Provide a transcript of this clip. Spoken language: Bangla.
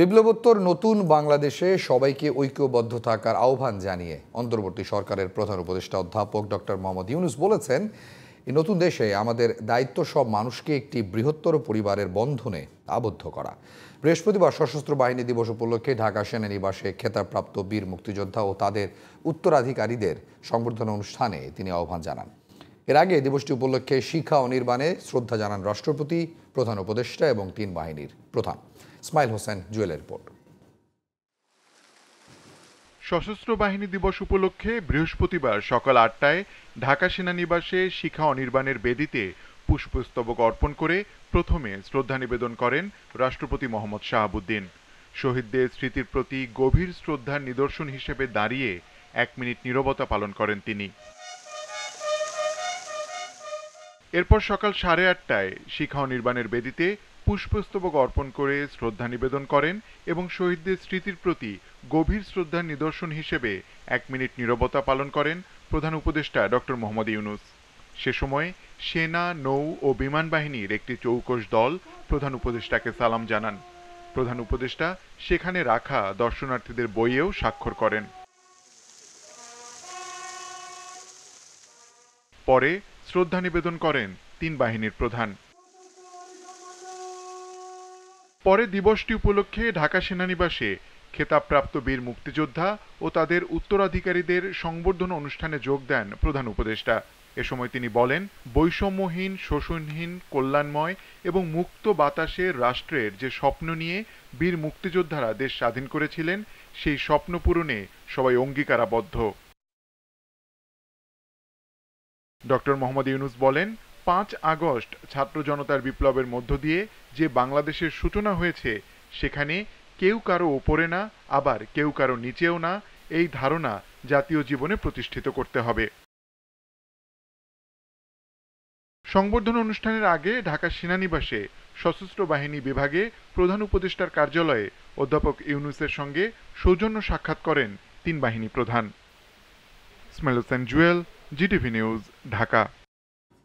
বিপ্লবোত্তর নতুন বাংলাদেশে সবাইকে ঐক্যবদ্ধ থাকার আহ্বান জানিয়ে অন্তর্বর্তী সরকারের প্রধান উপদেষ্টা অধ্যাপক ডক্টর মোহাম্মদ ইউনুস বলেছেন এই নতুন দেশে আমাদের দায়িত্ব সব মানুষকে একটি বৃহত্তর পরিবারের বন্ধনে আবদ্ধ করা বৃহস্পতিবার সশস্ত্র বাহিনী দিবস উপলক্ষে ঢাকা সেনানিবাসে খেতাবপ্রাপ্ত বীর মুক্তিযোদ্ধা ও তাদের উত্তরাধিকারীদের সংবর্ধনা অনুষ্ঠানে তিনি আহ্বান জানান এর আগে দিবসটি উপলক্ষে শিখা ও নির্মাণে শ্রদ্ধা জানান রাষ্ট্রপতি প্রধান উপদেষ্টা এবং তিন বাহিনীর প্রধান স্মাইল হোসেন জুয়েলের রিপোর্ট সশস্ত্র বাহিনী দিবস উপলক্ষে বৃহস্পতিবার সকাল আটটায় ঢাকা সেনানিবাসে শিখা অনির্বাণের বেদিতে পুষ্পস্তবক অর্পণ করে প্রথমে শ্রদ্ধা নিবেদন করেন রাষ্ট্রপতি মোহাম্মদ শাহাবুদ্দিন শহীদদের স্মৃতির প্রতি গভীর শ্রদ্ধার নিদর্শন হিসেবে দাঁড়িয়ে এক মিনিট নীরবতা পালন করেন তিনি এরপর সকাল সাড়ে আটটায় শিখা নির্বাণের বেদিতে পুষ্পস্তবক অর্পণ করে শ্রদ্ধা নিবেদন করেন এবং শহীদদের স্মৃতির প্রতি গভীর শ্রদ্ধার নিদর্শন হিসেবে এক মিনিট নীরবতা পালন করেন প্রধান উপদেষ্টা ডক্টর মোহাম্মদ ইউনুস সে সময় সেনা নৌ ও বিমান বাহিনীর একটি চৌকশ দল প্রধান উপদেষ্টাকে সালাম জানান প্রধান উপদেষ্টা সেখানে রাখা দর্শনার্থীদের বইয়েও স্বাক্ষর করেন পরে শ্রদ্ধা নিবেদন করেন তিন বাহিনীর প্রধান পরে দিবসটি উপলক্ষে ঢাকা সেনানিবাসে খেতাবপ্রাপ্ত বীর মুক্তিযোদ্ধা ও তাদের উত্তরাধিকারীদের সংবর্ধনা অনুষ্ঠানে যোগ দেন প্রধান উপদেষ্টা এ সময় তিনি বলেন বৈষম্যহীন শোষণহীন কল্যাণময় এবং মুক্ত বাতাসের রাষ্ট্রের যে স্বপ্ন নিয়ে বীর মুক্তিযোদ্ধারা দেশ স্বাধীন করেছিলেন সেই স্বপ্ন পূরণে সবাই অঙ্গীকারাবদ্ধ ডক্টর মোহাম্মদ ইউনুস বলেন পাঁচ আগস্ট ছাত্র জনতার বিপ্লবের মধ্য দিয়ে যে বাংলাদেশের সূচনা হয়েছে সেখানে কেউ কারো ওপরে না আবার কেউ কারো নিচেও না এই ধারণা জাতীয় জীবনে প্রতিষ্ঠিত করতে হবে সংবর্ধনা অনুষ্ঠানের আগে ঢাকা সেনানিবাসে সশস্ত্র বাহিনী বিভাগে প্রধান উপদেষ্টার কার্যালয়ে অধ্যাপক ইউনুসের সঙ্গে সৌজন্য সাক্ষাৎ করেন তিন বাহিনী প্রধান স্মেল জুয়েল জিটিভি নিউজ ঢাকা